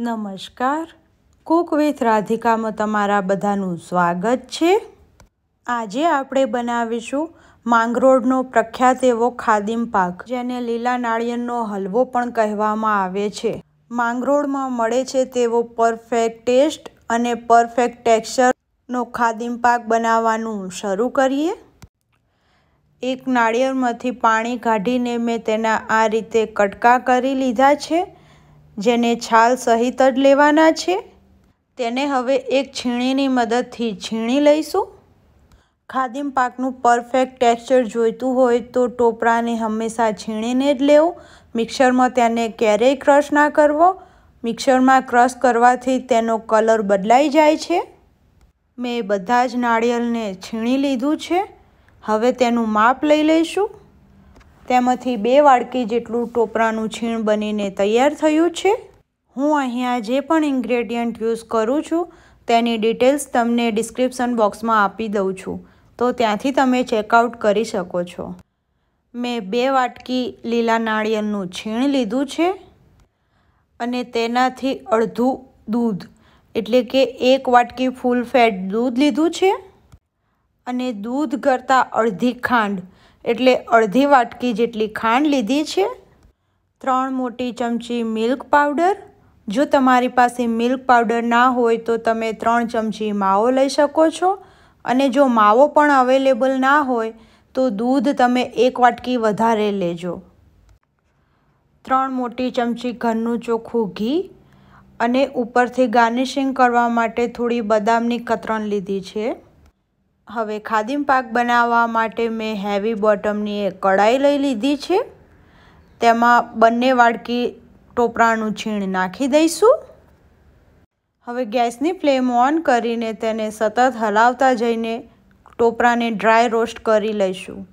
નમસ્કાર Cook with રાધિકામાં તમારા બધાનું સ્વાગત છે આજે આપણે બનાવીશું માંગરોળનો પ્રખ્યાત એવો ખાદીમ પાક જેને લીલા નાળિયેરનો હલવો પણ કહેવામાં આવે છે માંગરોળમાં મળે છે તેવો પરફેક્ટ ટેસ્ટ અને પરફેક્ટ ટેક્સચરનો ખાદીમ પાક બનાવવાનું શરૂ કરીએ એક નાળિયેરમાંથી પાણી કાઢીને મેં તેના આ રીતે કટકા કરી લીધા છે જેને છાલ સહિત જ લેવાના છે તેને હવે એક છીણીની મદદથી છીણી લઈશું ખાદીમ પાકનું પરફેક્ટ ટેક્સચર જોઈતું હોય તો ટોપરાને હંમેશા છીણીને જ લેવું મિક્સરમાં તેને ક્યારેય ક્રશ ના કરવો મિક્સરમાં ક્રશ કરવાથી તેનો કલર બદલાઈ જાય છે મેં બધા જ નાળિયેરને છીણી લીધું છે હવે તેનું માપ લઈ લઈશું તેમાંથી બે વાડકી જેટલું ટોપરાનું છીણ બનીને તૈયાર થયું છે હું અહીંયા જે પણ ઇન્ગ્રેડિયન્ટ યુઝ કરું છું તેની ડિટેલ્સ તમને ડિસ્ક્રિપ્શન બોક્સમાં આપી દઉં છું તો ત્યાંથી તમે ચેકઆઉટ કરી શકો છો મેં બે વાટકી લીલા નાળિયેરનું છીણ લીધું છે અને તેનાથી અડધું દૂધ એટલે કે એક વાટકી ફૂલ ફેટ દૂધ લીધું છે અને દૂધ કરતાં અડધી ખાંડ એટલે અડધી વાટકી જેટલી ખાંડ લીધી છે ત્રણ મોટી ચમચી મિલ્ક પાવડર જો તમારી પાસે મિલ્ક પાવડર ના હોય તો તમે ત્રણ ચમચી માવો લઈ શકો છો અને જો માવો પણ અવેલેબલ ના હોય તો દૂધ તમે એક વાટકી વધારે લેજો ત્રણ મોટી ચમચી ઘરનું ચોખ્ખું ઘી અને ઉપરથી ગાર્નિશિંગ કરવા માટે થોડી બદામની કતરણ લીધી છે હવે ખાદીમ પાક બનાવવા માટે મેં હેવી બોટમની એક કઢાઈ લઈ લીધી છે તેમાં બંને વાડકી ટોપરાનું છીણ નાખી દઈશું હવે ગેસની ફ્લેમ ઓન કરીને તેને સતત હલાવતા જઈને ટોપરાને ડ્રાય રોસ્ટ કરી લઈશું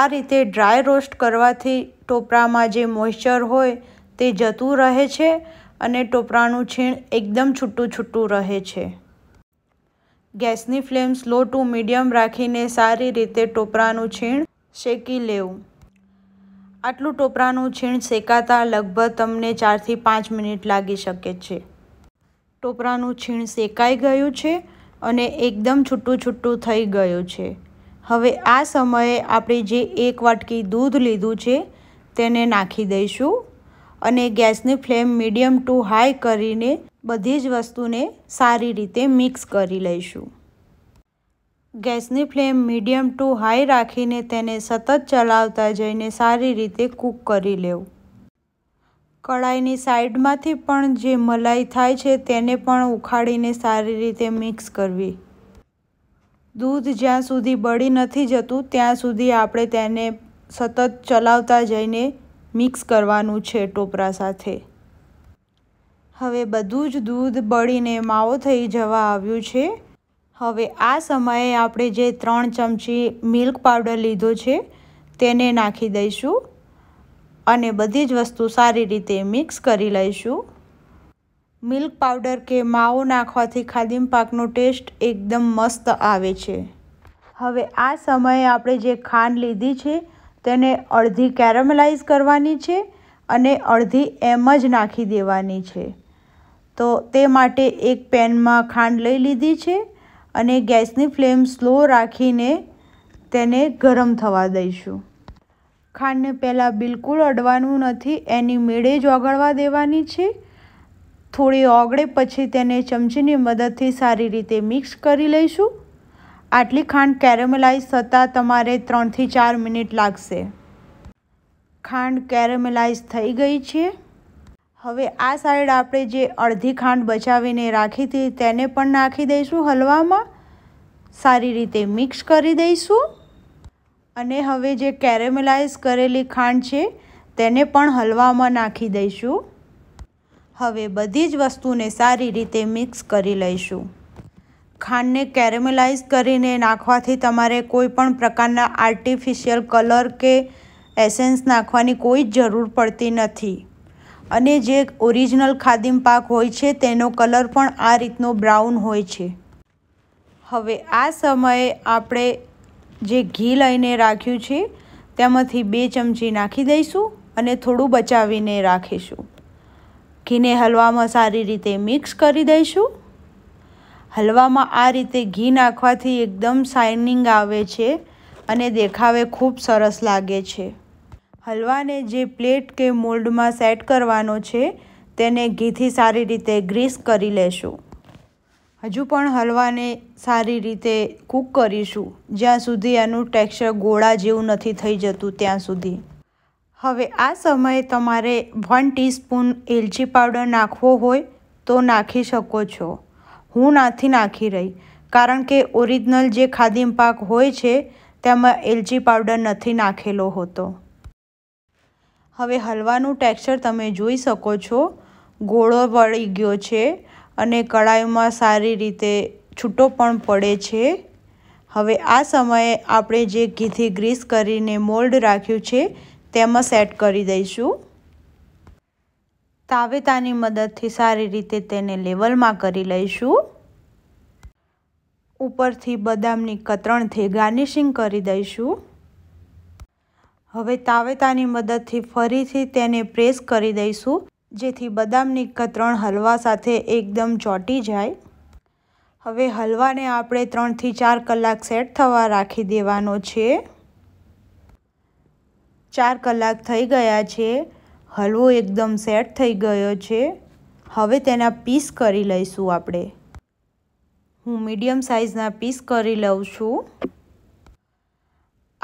આ રીતે ડ્રાય રોસ્ટ કરવાથી ટોપરામાં જે મોઇશ્ચર હોય તે જતું રહે છે અને ટોપરાનું છીણ એકદમ છૂટું છૂટું રહે છે ગેસની ફ્લેમ સ્લો ટુ મીડિયમ રાખીને સારી રીતે ટોપરાનું છીણ શેકી લેવું આટલું ટોપરાનું છીણ શેકાતા લગભગ તમને ચારથી પાંચ મિનિટ લાગી શકે છે ટોપરાનું છીણ શેકાઈ ગયું છે અને એકદમ છૂટું છૂટું થઈ ગયું છે હવે આ સમયે આપણે જે એક વાટકી દૂધ લીધું છે તેને નાખી દઈશું અને ગેસની ફ્લેમ મીડિયમ ટુ હાઈ કરીને બધી જ વસ્તુને સારી રીતે મિક્સ કરી લઈશું ગેસની ફ્લેમ મીડિયમ ટુ હાઈ રાખીને તેને સતત ચલાવતા જઈને સારી રીતે કૂક કરી લેવું કળાઈની સાઈડમાંથી પણ જે મલાઈ થાય છે તેને પણ ઉખાડીને સારી રીતે મિક્સ કરવી દૂધ જ્યાં સુધી બળી નથી જતું ત્યાં સુધી આપણે તેને સતત ચલાવતા જઈને મિક્સ કરવાનું છે ટોપરા સાથે હવે બધું જ દૂધ બળીને માવો થઈ જવા આવ્યું છે હવે આ સમયે આપણે જે ત્રણ ચમચી મિલ્ક પાવડર લીધો છે તેને નાખી દઈશું અને બધી જ વસ્તુ સારી રીતે મિક્સ કરી લઈશું મિલ્ક પાવડર કે માવો નાખવાથી ખાદીમ પાકનો ટેસ્ટ એકદમ મસ્ત આવે છે હવે આ સમયે આપણે જે ખાંડ લીધી છે તેને અડધી કેરમલાઇઝ કરવાની છે અને અડધી એમ જ નાખી દેવાની છે તો તે માટે એક પેનમાં ખાંડ લઈ લીધી છે અને ગેસની ફ્લેમ સ્લો રાખીને તેને ગરમ થવા દઈશું ખાંડને પહેલાં બિલકુલ અડવાનું નથી એની મેળે જ ઓગળવા દેવાની છે થોડી ઓગળે પછી તેને ચમચીની મદદથી સારી રીતે મિક્સ કરી લઈશું આટલી ખાંડ કેરેમેલાઇઝ થતાં તમારે ત્રણથી ચાર મિનિટ લાગશે ખાંડ કેરેમેલાઇઝ થઈ ગઈ છે હવે આ સાઈડ આપણે જે અડધી ખાંડ બચાવીને રાખી હતી તેને પણ નાખી દઈશું હલવામાં સારી રીતે મિક્સ કરી દઈશું અને હવે જે કેરેમલાઇઝ કરેલી ખાંડ છે તેને પણ હલવામાં નાખી દઈશું હવે બધી જ વસ્તુને સારી રીતે મિક્સ કરી લઈશું ખાંડને કેરેમલાઇઝ કરીને નાખવાથી તમારે કોઈ પણ પ્રકારના આર્ટિફિશિયલ કલર કે એસેન્સ નાખવાની કોઈ જ જરૂર પડતી નથી અને જે ઓરિજિનલ ખાદિમ પાક હોય છે તેનો કલર પણ આ રીતનો બ્રાઉન હોય છે હવે આ સમયે આપણે જે ઘી લઈને રાખ્યું છે તેમાંથી બે ચમચી નાખી દઈશું અને થોડું બચાવીને રાખીશું ઘીને હલવામાં સારી રીતે મિક્સ કરી દઈશું હલવામાં આ રીતે ઘી નાખવાથી એકદમ શાઇનિંગ આવે છે અને દેખાવે ખૂબ સરસ લાગે છે હલવાને જે પ્લેટ કે મોલ્ડમાં સેટ કરવાનો છે તેને ઘીથી સારી રીતે ગ્રીસ કરી લેશું હજુ પણ હલવાને સારી રીતે કૂક કરીશું જ્યાં સુધી એનું ટેક્સચર ગોળા જેવું નથી થઈ જતું ત્યાં સુધી હવે આ સમયે તમારે વન ટીસ્પૂન એલચી પાવડર નાખવો હોય તો નાખી શકો છો હું નાથી નાખી રહી કારણ કે ઓરિજિનલ જે ખાદીમ પાક હોય છે તેમાં એલચી પાવડર નથી નાખેલો હોતો હવે હલવાનું ટેક્સચર તમે જોઈ શકો છો ગોળો વળી ગયો છે અને કડાઈમાં સારી રીતે છૂટો પણ પડે છે હવે આ સમયે આપણે જે ઘીથી ગ્રીસ કરીને મોલ્ડ રાખ્યું છે તેમાં સેટ કરી દઈશું તાવેતાની મદદથી સારી રીતે તેને લેવલમાં કરી લઈશું ઉપરથી બદામની કતરણથી ગાર્નિશિંગ કરી દઈશું હવે તાવેતાની મદદથી ફરીથી તેને પ્રેસ કરી દઈશું જેથી બદામની કતરણ હલવા સાથે એકદમ ચોંટી જાય હવે હલવાને આપણે ત્રણથી ચાર કલાક સેટ થવા રાખી દેવાનો છે ચાર કલાક થઈ ગયા છે હલવો એકદમ સેટ થઈ ગયો છે હવે તેના પીસ કરી લઈશું આપણે હું મીડિયમ સાઇઝના પીસ કરી લઉં છું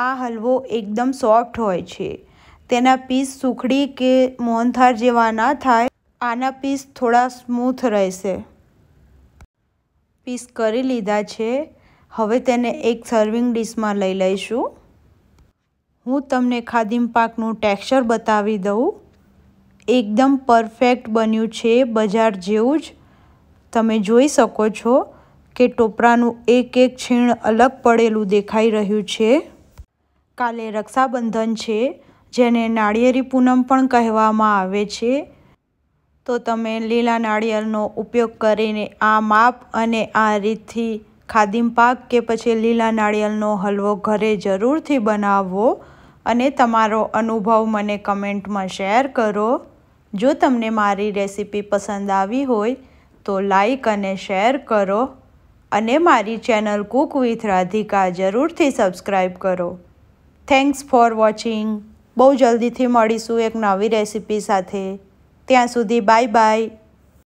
આ હલવો એકદમ સોફ્ટ હોય છે તેના પીસ સુખડી કે મોહનથાળ જેવા ના થાય આના પીસ થોડા સ્મૂથ રહેશે પીસ કરી લીધા છે હવે તેને એક સર્વિંગ ડીશમાં લઈ લઈશું હું તમને ખાદીમ પાકનું ટેક્સચર બતાવી દઉં એકદમ પરફેક્ટ બન્યું છે બજાર જેવું જ તમે જોઈ શકો છો કે ટોપરાનું એક એક છીણ અલગ પડેલું દેખાઈ રહ્યું છે કાલે રક્ષાબંધન છે જેને નાળિયેરી પૂનમ પણ કહેવામાં આવે છે તો તમે લીલા નાળિયેરનો ઉપયોગ કરીને આ માપ અને આ રીતથી ખાદીમ પાક કે પછી લીલા નાળિયેરનો હલવો ઘરે જરૂરથી બનાવો અને તમારો અનુભવ મને કમેન્ટમાં શેર કરો જો તમને મારી રેસીપી પસંદ આવી હોય તો લાઈક અને શેર કરો અને મારી ચેનલ કુક વિથ રાધિકા જરૂરથી સબસ્ક્રાઈબ કરો થેન્ક્સ ફોર વોચિંગ બહુ જલ્દીથી મળીશું એક નવી રેસીપી સાથે ત્યાં સુધી બાય બાય